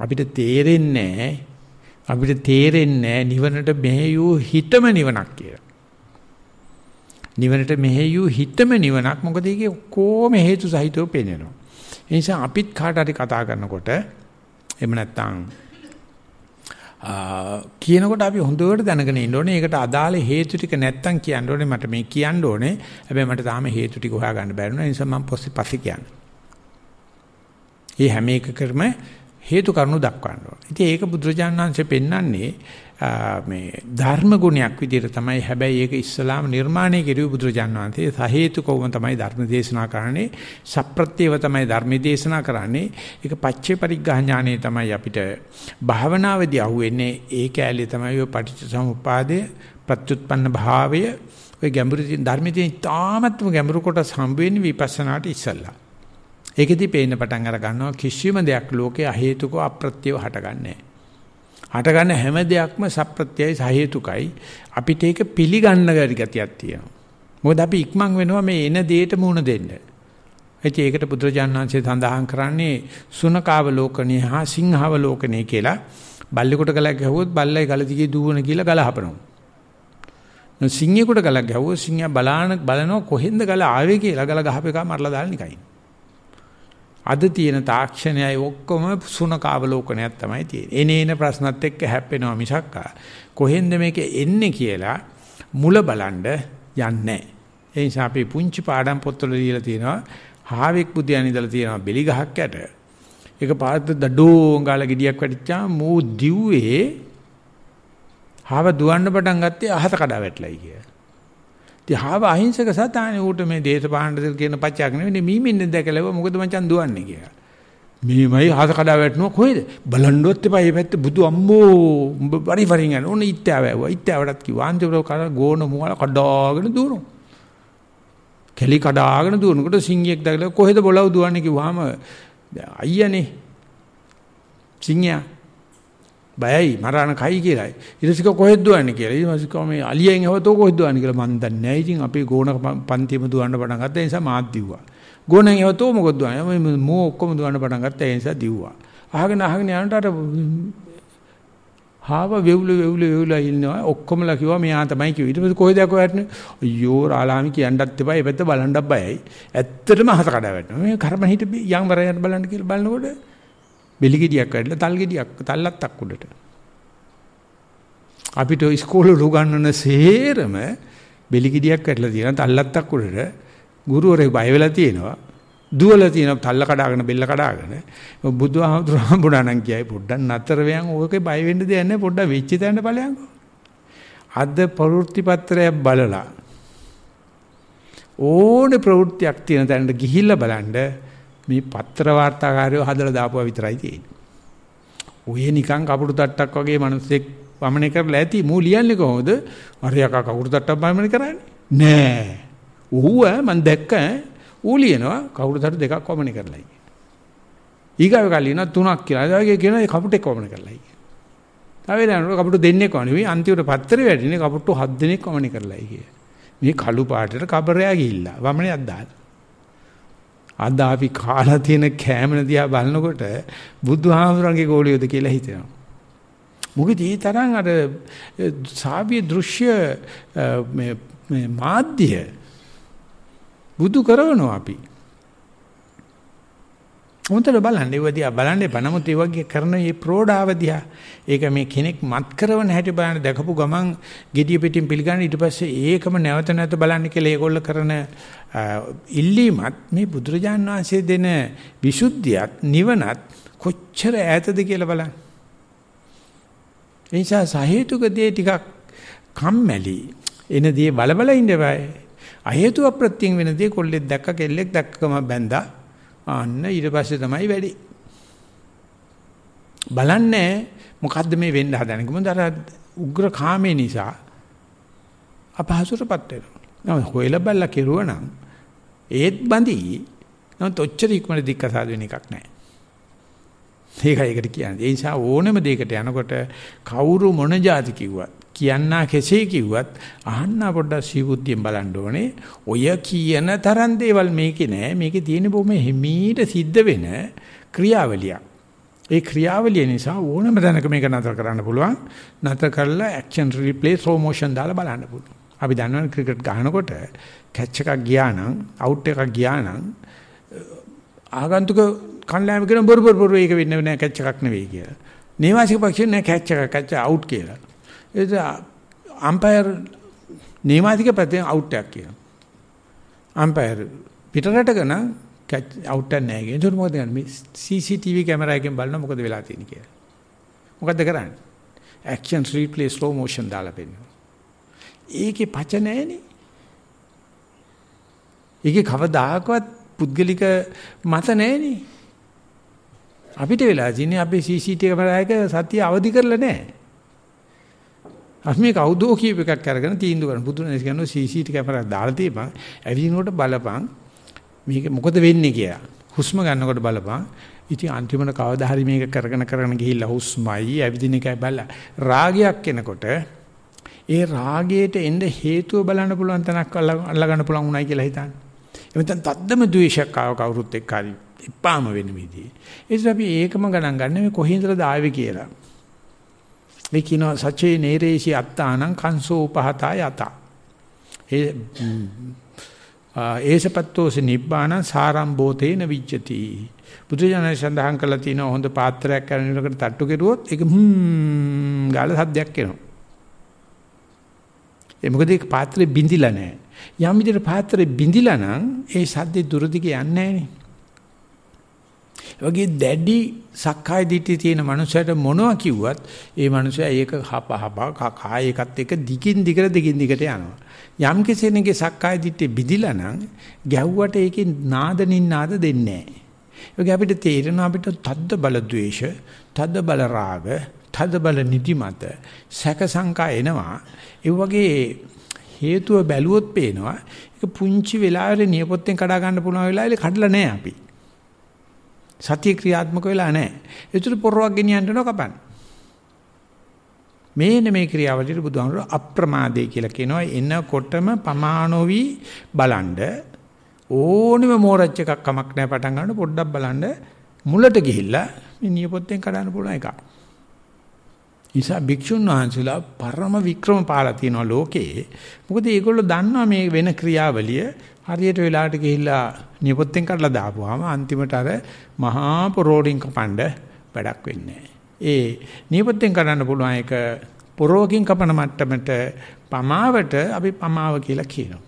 අපිට තේරෙන්නේ අපිට තේරෙන්නේ නිවනට මෙහෙයූ හිතම නිවනක් කියලා. නිවනට මෙහෙයූ හිතම නිවනක් මොකද ඒකේ ඔක්කොම හේතු සහිතව පේනනවා. ඒ නිසා අපිත් කාට හරි කතා කරනකොට එහෙම නැත්නම් කියනකොට අපි හොඳට දැනගෙන ඉන්න ඕනේ ඒකට අදාළ හේතු ටික නැත්තම් කියන්න ඕනේ මට මේ කියන්න ඕනේ හැබැයි මට තාම හේතු ටික හොයාගන්න බැරි නිසා මම පස්සේ පස්සේ කියන්නේ. මේ හැම එකකම හේතු කරුණු දක්වන්න ඕන. ඉතින් ඒක බුදුරජාණන් වහන්සේ පෙන්වන්නේ මේ ධර්ම ගුණයක් විදිහට තමයි හැබැයි ඒක ඉස්ලාම නිර්මාණය කෙරුවේ බුදුරජාණන් වහන්සේ සහේතුකවම තමයි ධර්ම දේශනා කරන්නේ සප්‍රත්‍යව තමයි ධර්ම දේශනා කරන්නේ ඒක පච්චේ පරිග්ගහ ඥානෙ තමයි අපිට භාවනාවේදී අහුවෙන්නේ ඒ කැලේ තමයි ඔය පටිච්චසමුප්පාදය ප්‍රත්‍යুৎපන්න භාවය ඔය ගැඹුරු ධර්මයේ තාමත්ම ගැඹුරු කොටස් හම්බ වෙන්නේ විපස්සනාට ඉස්සල්ලා ඒකෙදි පේන්න පටන් අර ගන්නවා කිසිම දෙයක් ලෝකේ අහේතුක අප්‍රත්‍යව හටගන්නේ හටගන්න හැම දෙයක්ම සප්‍රත්‍යයි සහේතුකයි. අපිට ඒක පිළිගන්න බැරි ගතියක් තියෙනවා. මොකද අපි ඉක්මන් වෙනවා මේ එන දෙයට මුහුණ දෙන්න. ඉතින් ඒකට බුදුරජාණන් වහන්සේ සඳහන් කරන්නේ සුනකාව ලෝකණේ හා සිංහව ලෝකණේ කියලා. බල්ලෙකුට ගලක් ගැහුවොත් බල්ලයි ගල දිගේ දුවන කියලා ගල හපනවා. සිංහෙකුට ගලක් ගැහුවොත් සිංහයා බලාන බලනවා කොහෙන්ද ගල ආවේ කියලා ගල ගහපේකම මරලා දාලා නිකන්. අද තියෙන තාක්ෂණයයි ඔක්කොම සුනකාවලෝකනයක් තමයි තියෙන්නේ. එනේන ප්‍රශ්නත් එක්ක හැප්පෙනවා මිසක් කොහෙන්ද මේක එන්නේ කියලා මුල බලන්න යන්නේ ඒ නිසා අපි පුංචි පාඩම් පොත්වල දීලා තියෙනවා හාවෙක් බුදියන් ඉඳලා තියෙනවා බෙලි ගහක් යට. ඒක පාරට දඩෝ ගාලා ගෙඩියක් වැටිච්චා මූ දිව්වේ හාව දුවන්න පටන් ගත්තේ අහත කඩා වැටලයි කියලා. තිහාව අහිංසක සතානේ ඌට මේ දේශපාලනද කියන පච්චයක් නෙවෙයි මීමින්ද දැකලව මොකද මචන් දුවන්නේ කියලා. මේමයි හස කඩා වැටෙනවා කොහෙද? බලන්නවත් එපා මේ පැත්තේ බුදු අම්මෝ උඹ පරි පරින් යන ඕන ඉත්‍යාව ඇව්වා. ඉත්‍යාවටත් කිව්වා අන්තිමට කර ගෝන මුවල කඩාගෙන දුවනවා. කෙලි කඩාගෙන දුවනකොට සිංහියෙක් දැකලා කොහෙද බොලව් දුවන්නේ කිව්වාම අයියානේ සිංහයා බයයි මරණ කයි කියලායි. ඊටසික කොහෙද දුවන්නේ කියලා. ඊටසික මේ අලියෙන් හැවතෝ කොහෙද දුවන්නේ කියලා මන් දන්නේ නැහැ. ඉතින් අපේ ගෝණ පන්තියම දුවන්න පටන් ගත්තා. ඒ නිසා මාත් දිව්වා. ගෝණෙන් හැවතෝ මොකද දුවන්නේ? මේ මෝ ඔක්කොම දුවන්න පටන් ගත්තා. ඒ නිසා දිව්වා. අහගෙන අහගෙන යනට අර හාව වෙවුළු වෙවුළු වෙවුලා ඉන්නවා. ඔක්කොමලා කිව්වා මෙයා තමයි කිව්වේ. ඊට පස්සේ කොහෙද කොහෙටනේ? අයියෝ රාලාමි කියන්නත් එපා. ඒ පැත්ත බලන්නත් බයයි. ඇත්තටම අහස කඩා වැටෙනවා. මේ කර්ම හිට යම් වරයන් බලන්න කියලා බලනකොට බෙලි ගෙඩියක් වැඩිලා තල් ගෙඩියක් තල්ලත්තක් උඩට. අපිට ඉස්කෝලේ උගන්වන සේරම බෙලි ගෙඩියක් වැඩිලා තියෙන තල්ලත්තක් උඩට ගුරුවරයෝ බය වෙලා තියෙනවා. දුවලා තියෙන තල්ල කඩාගෙන බෙල්ල කඩාගෙන බුදුහාමුදුර හම්බුණා නම් කියයි පොඩ්ඩක් නතර වෙයන් ඕකේ බය වෙන්න දෙයක් නැහැ පොඩ්ඩක් වෙච්ච තැනට ඵලයන්කෝ. අද ප්‍රවෘත්ති පත්‍රයක් බලලා ඕනේ ප්‍රවෘත්තියක් තියෙන තැනට ගිහිල්ලා බලන්න මේ පත්‍ර වාර්තාකාරයෝ හදලා දාපුවා විතරයි තියෙන්නේ. ඔය නිකන් කපුරු තට්ටක් වගේ මිනිස්සෙක් වමනේ කරලා ඇති මූ ලියන්නේ කොහොමද? අරයක කකුරු තට්ටක් වමනේ කරන්නේ. නෑ. ඌව මං දැක්ක ඌ ලියනවා කකුරු තට්ට දෙකක් වමනේ කරලායි. ඊගාව කල්ලිනා තුනක් කියලා. ඒ වගේ කියන කපුටෙක් වමනේ කරලායි. තව වෙලාවකට කපුට දෙන්නෙක් වමනේ. අන්තිමට පත්‍රේ වැඩිනේ කපුට්ටු හත් දෙනෙක් වමනේ කරලායි කිය. මේ කළු පාටට කබරයා ගිහිල්ලා වමනේක් දාලා. අද අපි කාලා තියෙන කෑමන දිහා බලනකොට බුදුහාමුදුරන්ගේ ගෝලියෝද කියලා හිතෙනවා. මොකද ඒ තරම් අර සාභිය දෘශ්‍ය මේ මාධ්‍ය බුදු කරවනවා අපි. හොඳට බලන්න ඒව දිහා බලන්න එපා. නමුත් ඒ වගේ කරන මේ ප්‍රෝඩාව දිහා ඒක මේ කෙනෙක් මත් කරන හැටි බලන්න දැකපු ගමන් gediy pitin පිළිගන්න ඊට පස්සේ ඒකම නැවත නැවත බලන්න කියලා ඒගොල්ල කරන ඉල්ලීමත් මේ බුදුරජාන් වහන්සේ දෙන විසුද්ධියත් නිවනත් කොච්චර ඈතද කියලා බලන්න. ඒ නිසා සහේතුක දේ ටිකක් කම්මැලි එන දේ බලබල ඉන්න බෑ. අහේතුව ප්‍රත්‍යයෙන් වෙන දේ කොල්ලෙක් දැක්ක කෙල්ලෙක් දැක්කම බැඳා අන්න ඊට පස්සේ තමයි වැඩි. බලන්නේ මොකද්ද මේ වෙන්න හදන්නේ කොහොමද අර උග්‍ර කාමේ නිසා අපහසුරපත් වෙනවා. නම් හොයලා බල්ලා කෙරුවනම් ඒත් බඳි. නමුත් ඔච්චර ඉක්මනට දික්කසාද වෙන එකක් නැහැ. ඒකයි ඒකට කියන්නේ. ඒ නිසා ඕනම දෙයකට යනකොට කවුරු මොන જાති කිව්වත් කියන්නා කෙසේ කිව්වත් අහන්න පොඩ්ඩක් සීබුද්ධියෙන් බලන්න ඕනේ. ඔය කියන තරම් දේවල් මේකේ නෑ. මේකේ තියෙන බොහොම හිමීට සිද්ධ වෙන ක්‍රියාවලියක්. ඒ ක්‍රියාවලිය නිසා ඕනම දැනක මේක නතර කරන්න පුළුවන්. නතර කරලා ඇක්ෂන් රිප්ලේ ස්ලෝ මොෂන් දාලා බලන්න පුළුවන්. අපි දන්නවනේ ක්‍රිකට් ගහනකොට කැච් එකක් ගියා නම් අවුට් එකක් ගියා නම් ආගන්තුක කණ්ඩායම කියන බොරු බොරු බොරු ඒක වෙන්නේ නැහැ කැච් එකක් නෙවෙයි කියලා. නේවාසික පක්ෂේ නෑ කැච් එකක් කැච් අවුට් කියලා. ඒක අම්පයර් නේමාධික පැත්තෙන් අවුට් එකක් කියනවා. අම්පයර් පිටරටක නම් අවුට් එකක් නැහැ කියන. ඒක මොකද කරන්නේ? මේ CCTV කැමරා එකෙන් බලන මොකද වෙලා තියෙන්නේ කියලා. මොකද්ද කරන්නේ? action replay slow motion දාලා පෙන්නනවා. ඒකේ පච නැහැනේ. ඒකේ කවදාකවත් පුද්ගලික මත නැහැනේ. අපිට වෙලා තියෙන්නේ අපේ CCTV කැමරා එක සතිය අවදි කරලා නැහැ. අපි මේ කවුදෝ කියප එකක් අරගෙන තීන්දුව කරන බුදුරජාණන් කියනවා CCTV කැමරාවක් දාලා තියපන් ඇවිදිනකොට බලපන් මේක මොකද වෙන්නේ කියලා හුස්ම ගන්නකොට බලපන් ඉතින් අන්තිමට කවදා හරි මේක කරගෙන කරගෙන ගිහිල්ලා හුස්මයි ඇවිදින එකයි බලලා රාගයක් එනකොට ඒ රාගයට එන්න හේතුව බලන්න පුළුවන් තැනක් අල්ලා ගන්න පුළුවන් උනායි කියලා හිතන්න. එමෙතන තද්දම ද්වේෂයක් ආව කවුරුත් එක්ක හරි එපාම වෙන විදිහේ. ඒ නිසා අපි ඒකම ගණන් ගන්න මේ කොහේ ඉඳලාද ආවේ කියලා. මේ කියනවා සචේ නේරේසි අත්තානං කංසෝ උපහතා යත. ඒ ඒසපත්තෝස නිබ්බාණං සාරම්භෝතේන විජ්ජති. බුදුජානක සඳහන් කළා තියෙනවා හොඳ පාත්‍රයක් කරනකොට තට්ටු කෙරුවොත් ඒක හ්ම් ගාලා සද්දයක් එනවා. ඒ මොකද ඒක පාත්‍රේ බිඳිලා නැහැ. යම් විදිහට පාත්‍රේ බිඳිලා නම් ඒ සද්දේ දුරදිග යන්නේ නැහැ නේ. වගේ දැඩි සක්කාය දිටි තියෙන මනුස්සයට මොනවා කිව්වත් ඒ මනුස්සයා ඒක හප හප කකා ඒකත් එක දිගින් දිගට දිගින් දිගට යනවා. යම් කෙනෙකුගේ සක්කාය දිටි බිදිලා නම් ගැව්වට ඒකේ නාදනින් නාද දෙන්නේ නැහැ. අපිට තේරෙනවා අපිට තද්ද බල ද්වේෂ, තද්ද බල රාග, තද්ද බල නිදිමත, සැක සංකා එනවා. ඒ වගේ හේතුව බැලුවොත් පේනවා ඒක පුංචි වෙලාවෙ නියපොත්තෙන් කඩා ගන්න පුළුවන් වෙලාවෙ කඩලා නැහැ අපි. සතිය ක්‍රියාත්මක වෙලා නැහැ. ඒතර පොරවක් ගෙනියන්න ඕන කපන්න. මේන මේ ක්‍රියාවලියට බුදුහාමුදුර අප්‍රමාදේ කියලා කියනවා. එනකොටම පමානෝවි බලන්ඩ ඕනෙම මෝරච් එකක් කමක් නැහැ පටන් ගන්න පොඩ්ඩක් බලන්න මුලට ගිහිල්ලා මේ නියපොත්තෙන් කඩන්න පුළුවන් එකක්. නිසා භික්ෂුන් වහන්සේලා පරම වික්‍රම පාලා තියෙනවා ලෝකේ. මොකද මේගොල්ලෝ දන්නවා මේ වෙන ක්‍රියාවලිය හරියට වෙලාවට ගිහිල්ලා නියපොත්තෙන් කඩලා දාපුවාම අන්තිමට අර මහා පොරෝඩින් කපන්න වැඩක් වෙන්නේ ඒ නියපොත්තෙන් කරන්න පුළුවන් එක පොරෝගින් කපන මට්ටමට පමාවට අපි පමාව කියලා කියනවා.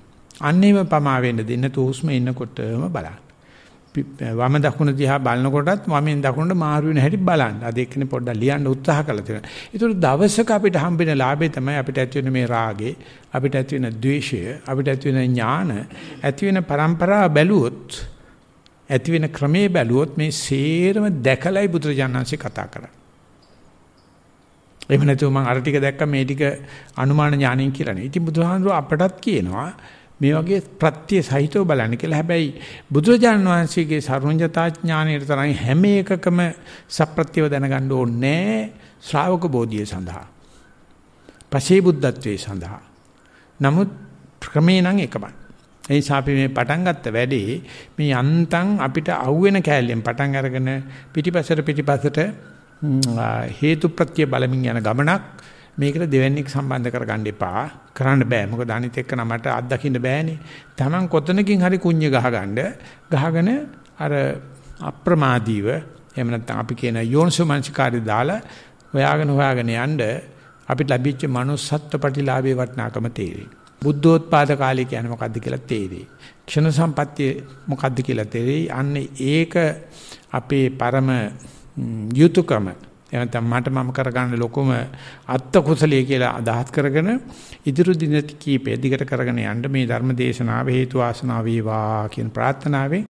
අන්නේම පමා වෙන්න දෙන්න තුහුස්ම ඉන්නකොටම බලන්න. වම දකුණ දිහා බලනකොටත් වමෙන් දකුණට මාරු වෙන හැටි බලන්න. අද එක්කනේ පොඩ්ඩක් ලියන්න උත්සාහ කළා තියෙනවා. ඒතර දවසක අපිට හම්බෙන ලාභය තමයි අපිට ඇති වෙන මේ රාගේ, අපිට ඇති වෙන ද්වේෂය, අපිට ඇති වෙන ඥාන, ඇති වෙන પરම්පරා බැලුවොත්, ඇති වෙන ක්‍රමේ බැලුවොත් මේ සේරම දැකලයි බුදුරජාණන්සේ කතා කරන්නේ. එහෙම නැතුව මම අර ටික දැක්ක මේ ටික අනුමාන ඥාණයෙන් කියලානේ. ඉතින් බුදුහාඳුර අපටත් කියනවා මේ වගේ ප්‍රත්‍ය සහිතව බලන්න කියලා. හැබැයි බුදුරජාණන් වහන්සේගේ සර්වඥතා ඥාණයට තරම් හැම එකකම සප්‍රත්‍යව දැනගන්න ඕනේ ශ්‍රාවක බෝධිය සඳහා. පසේ බුද්ධත්වයේ සඳහා. නමුත් ක්‍රමේ නම් එකමයි. ඒ නිසා අපි මේ පටන් ගත්ත වැඩේ මේ යන්තම් අපිට අහුවෙන කෑල්ලෙන් පටන් අරගෙන පිටිපසට පිටිපසට හේතු ප්‍රත්‍ය බලමින් යන ගමනක් මේකට දෙවන්නේක් සම්බන්ධ කරගන්න එපා. කරන්න බෑ. මොකද අනිත් එක්ක නමට අත් දකින්න බෑනේ. Taman කොතනකින් හරි කුඤ්ඤ ගහගන්න ගහගෙන අර අප්‍රමාදීව එහෙම නැත්නම් අපි කියන යෝනිසෝමනසිකාරය දාලා හොයාගෙන හොයාගෙන යන්න අපිට ලැබිච්ච manussත්ත්ව ප්‍රතිලාභේ වටිනාකම තේරෙයි. බුද්ධෝත්පාද කාලේ කියන්නේ මොකද්ද කියලා තේරෙයි. ක්ෂණ සම්පත්තිය මොකද්ද කියලා තේරෙයි. අන්න ඒක අපේ පරම යුතුයකම එහෙම නැත්නම් මට මම කරගන්න ලොකුම අත්ත කුසලයේ කියලා අදහස් කරගෙන ඉදිරි දින කීපෙ දිගට කරගෙන යන්න මේ ධර්ම දේශනාව හේතු ආසනාව වේවා කියන ප්‍රාර්ථනාවෙන්